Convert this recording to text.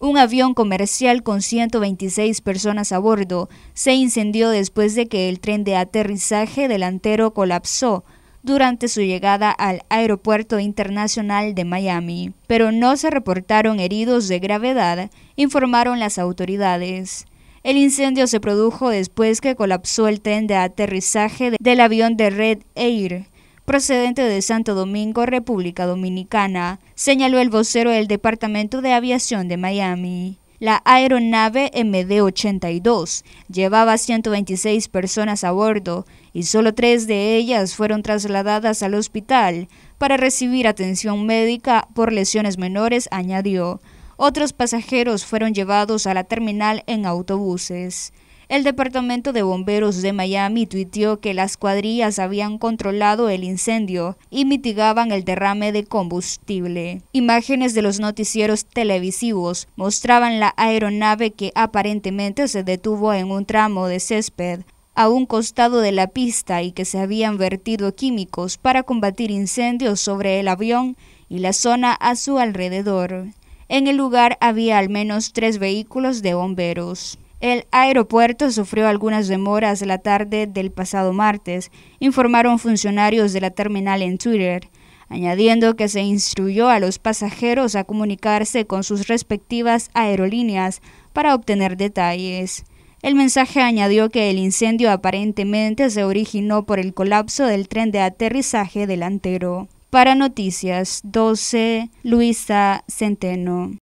Un avión comercial con 126 personas a bordo se incendió después de que el tren de aterrizaje delantero colapsó durante su llegada al Aeropuerto Internacional de Miami, pero no se reportaron heridos de gravedad, informaron las autoridades. El incendio se produjo después que colapsó el tren de aterrizaje del avión de Red Air, procedente de Santo Domingo, República Dominicana, señaló el vocero del Departamento de Aviación de Miami. La aeronave MD-82 llevaba 126 personas a bordo y solo tres de ellas fueron trasladadas al hospital para recibir atención médica por lesiones menores, añadió. Otros pasajeros fueron llevados a la terminal en autobuses. El Departamento de Bomberos de Miami tuiteó que las cuadrillas habían controlado el incendio y mitigaban el derrame de combustible. Imágenes de los noticieros televisivos mostraban la aeronave que aparentemente se detuvo en un tramo de césped a un costado de la pista y que se habían vertido químicos para combatir incendios sobre el avión y la zona a su alrededor. En el lugar había al menos tres vehículos de bomberos. El aeropuerto sufrió algunas demoras la tarde del pasado martes, informaron funcionarios de la terminal en Twitter, añadiendo que se instruyó a los pasajeros a comunicarse con sus respectivas aerolíneas para obtener detalles. El mensaje añadió que el incendio aparentemente se originó por el colapso del tren de aterrizaje delantero. Para Noticias 12, Luisa Centeno.